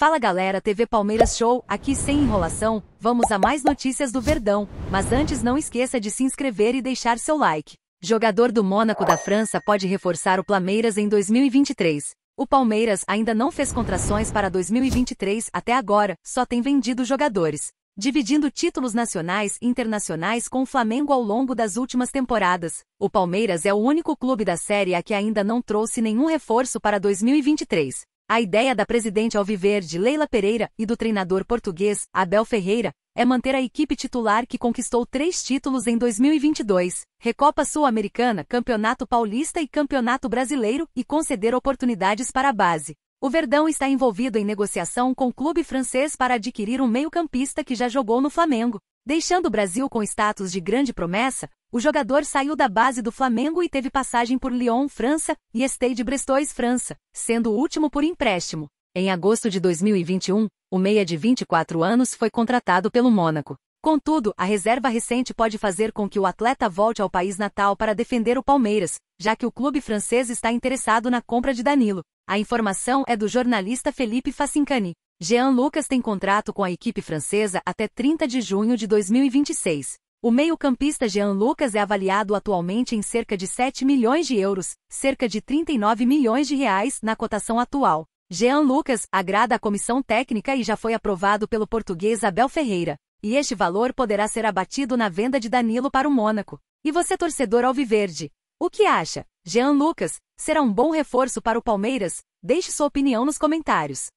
Fala galera, TV Palmeiras Show, aqui sem enrolação, vamos a mais notícias do Verdão, mas antes não esqueça de se inscrever e deixar seu like. Jogador do Mônaco da França pode reforçar o Palmeiras em 2023. O Palmeiras ainda não fez contrações para 2023 até agora, só tem vendido jogadores, dividindo títulos nacionais e internacionais com o Flamengo ao longo das últimas temporadas. O Palmeiras é o único clube da Série A que ainda não trouxe nenhum reforço para 2023. A ideia da presidente Alviverde Leila Pereira e do treinador português Abel Ferreira é manter a equipe titular que conquistou três títulos em 2022, Recopa Sul-Americana, Campeonato Paulista e Campeonato Brasileiro, e conceder oportunidades para a base. O Verdão está envolvido em negociação com o clube francês para adquirir um meio-campista que já jogou no Flamengo. Deixando o Brasil com status de grande promessa, o jogador saiu da base do Flamengo e teve passagem por Lyon, França, e Stade Brestois, França, sendo o último por empréstimo. Em agosto de 2021, o meia de 24 anos foi contratado pelo Mônaco. Contudo, a reserva recente pode fazer com que o atleta volte ao país natal para defender o Palmeiras, já que o clube francês está interessado na compra de Danilo. A informação é do jornalista Felipe Facincani. Jean Lucas tem contrato com a equipe francesa até 30 de junho de 2026. O meio-campista Jean Lucas é avaliado atualmente em cerca de 7 milhões de euros, cerca de 39 milhões de reais na cotação atual. Jean Lucas agrada a comissão técnica e já foi aprovado pelo português Abel Ferreira, e este valor poderá ser abatido na venda de Danilo para o Mônaco. E você torcedor alviverde, o que acha? Jean Lucas será um bom reforço para o Palmeiras? Deixe sua opinião nos comentários.